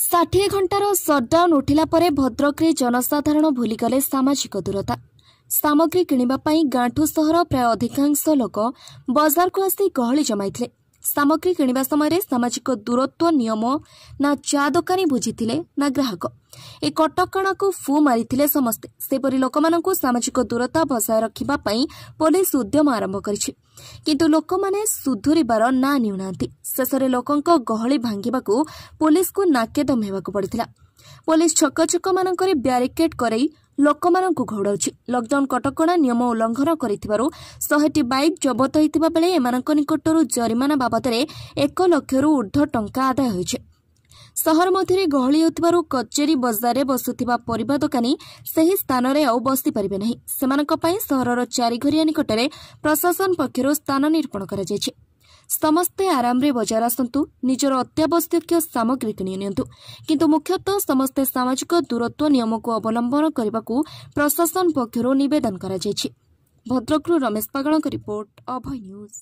ଷାଠିଏ ଘଣ୍ଟାର ସଟ୍ଡାଉନ୍ ଉଠିଲା ପରେ ଭଦ୍ରକରେ ଜନସାଧାରଣ ଭୁଲିଗଲେ ସାମାଜିକ ଦୂରତା ସାମଗ୍ରୀ କିଣିବା ପାଇଁ ଗାଁଠୁ ସହର ପ୍ରାୟ ଅଧିକାଂଶ ଲୋକ ବଜାରକୁ ଆସି ଗହଳି ଜମାଇଥିଲେ ସାମଗ୍ରୀ କିଣିବା ସମୟରେ ସାମାଜିକ ଦୂରତ୍ୱ ନିୟମ ନା ଚା ଦୋକାନୀ ବୁଝିଥିଲେ ନା ଗ୍ରାହକ ଏ କଟକଣାକୁ ଫୁ ମାରିଥିଲେ ସମସ୍ତେ ସେପରି ଲୋକମାନଙ୍କୁ ସାମାଜିକ ଦୂରତା ବଜାୟ ରଖିବା ପାଇଁ ପୋଲିସ ଉଦ୍ୟମ ଆରମ୍ଭ କରିଛି କିନ୍ତୁ ଲୋକମାନେ ସୁଧୁରିବାର ନାଁ ନେଉନାହାନ୍ତି ଶେଷରେ ଲୋକଙ୍କ ଗହଳି ଭାଙ୍ଗିବାକୁ ପୋଲିସକୁ ନାକେଦମ ହେବାକୁ ପଡ଼ିଥିଲା ପୋଲିସ ଛକଛକମାନଙ୍କରେ ବ୍ୟାରିକେଡ୍ କରାଇ ଲୋକମାନଙ୍କୁ ଘୋଡ଼ାଉଛି ଲକ୍ଡାଉନ୍ କଟକଣା ନିୟମ ଉଲ୍ଲଂଘନ କରିଥିବାରୁ ଶହେଟି ବାଇକ୍ ଜବତ ହୋଇଥିବା ବେଳେ ଏମାନଙ୍କ ନିକଟରୁ ଜରିମାନା ବାବଦରେ ଏକ ଲକ୍ଷରୁ ଉର୍ଦ୍ଧ୍ୱ ଟଙ୍କା ଆଦାୟ ହୋଇଛି ସହର ମଧ୍ୟରେ ଗହଳି ହେଉଥିବାରୁ କଚେରୀ ବଜାରରେ ବସୁଥିବା ପରିବା ଦୋକାନୀ ସେହି ସ୍ଥାନରେ ଆଉ ବସିପାରିବେ ନାହିଁ ସେମାନଙ୍କ ପାଇଁ ସହରର ଚାରିଘରିଆ ନିକଟରେ ପ୍ରଶାସନ ପକ୍ଷରୁ ସ୍ଥାନ ନିରୂପଣ କରାଯାଇଛି ସମସ୍ତେ ଆରାମରେ ବଜାର ଆସନ୍ତୁ ନିଜର ଅତ୍ୟାବଶ୍ୟକୀୟ ସାମଗ୍ରୀ କିଣି ନିଅନ୍ତୁ କିନ୍ତୁ ମୁଖ୍ୟତଃ ସମସ୍ତେ ସାମାଜିକ ଦୂରତ୍ୱ ନିୟମକୁ ଅବଲମ୍ବନ କରିବାକୁ ପ୍ରଶାସନ ପକ୍ଷରୁ ନିବେଦନ କରାଯାଇଛି ଭଦ୍ରକରୁ ରମେଶ ପାଗଳଙ୍କ ରିପୋର୍ଟ ଅଭୟ ନ୍ୟୁଜ୍